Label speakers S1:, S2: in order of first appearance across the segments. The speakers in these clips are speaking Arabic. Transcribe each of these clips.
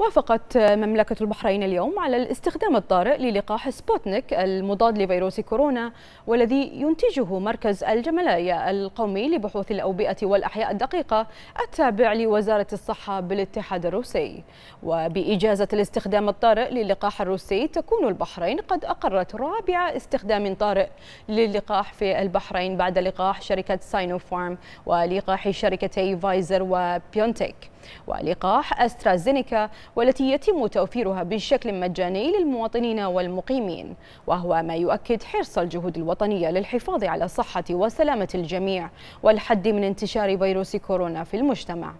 S1: وافقت مملكة البحرين اليوم على الاستخدام الطارئ للقاح سبوتنيك المضاد لفيروس كورونا والذي ينتجه مركز الجملاية القومي لبحوث الأوبئة والأحياء الدقيقة التابع لوزارة الصحة بالاتحاد الروسي وبإجازة الاستخدام الطارئ للقاح الروسي تكون البحرين قد أقرت رابع استخدام طارئ للقاح في البحرين بعد لقاح شركة ساينوفارم ولقاح شركتي فايزر وبيونتيك ولقاح أسترازينيكا والتي يتم توفيرها بشكل مجاني للمواطنين والمقيمين وهو ما يؤكد حرص الجهود الوطنية للحفاظ على صحة وسلامة الجميع والحد من انتشار فيروس كورونا في المجتمع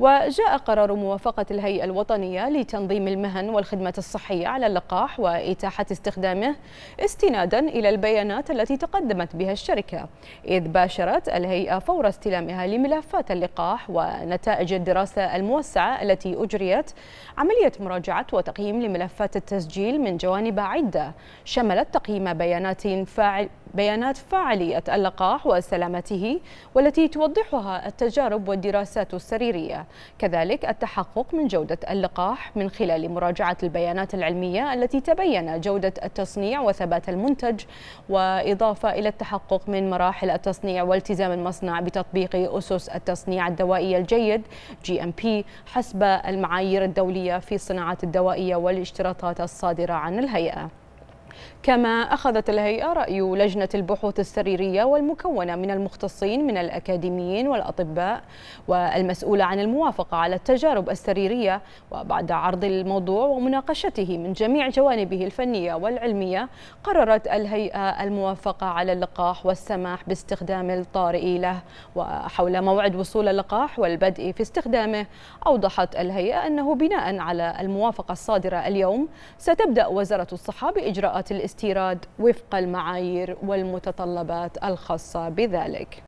S1: وجاء قرار موافقة الهيئة الوطنية لتنظيم المهن والخدمة الصحية على اللقاح وإتاحة استخدامه استنادا إلى البيانات التي تقدمت بها الشركة إذ باشرت الهيئة فور استلامها لملفات اللقاح ونتائج الدراسة الموسعة التي أجريت عملية مراجعة وتقييم لملفات التسجيل من جوانب عدة شملت تقييم بيانات فاعل بيانات فاعلية اللقاح وسلامته والتي توضحها التجارب والدراسات السريرية كذلك التحقق من جودة اللقاح من خلال مراجعة البيانات العلمية التي تبين جودة التصنيع وثبات المنتج وإضافة إلى التحقق من مراحل التصنيع والتزام المصنع بتطبيق أسس التصنيع الدوائي الجيد جي ام بي حسب المعايير الدولية في الصناعات الدوائية والاشتراطات الصادرة عن الهيئة كما أخذت الهيئة رأي لجنة البحوث السريرية والمكونة من المختصين من الأكاديميين والأطباء والمسؤولة عن الموافقة على التجارب السريرية وبعد عرض الموضوع ومناقشته من جميع جوانبه الفنية والعلمية قررت الهيئة الموافقة على اللقاح والسماح باستخدام الطارئ له وحول موعد وصول اللقاح والبدء في استخدامه أوضحت الهيئة أنه بناء على الموافقة الصادرة اليوم ستبدأ وزارة الصحة بإجراءات الاستيراد وفق المعايير والمتطلبات الخاصه بذلك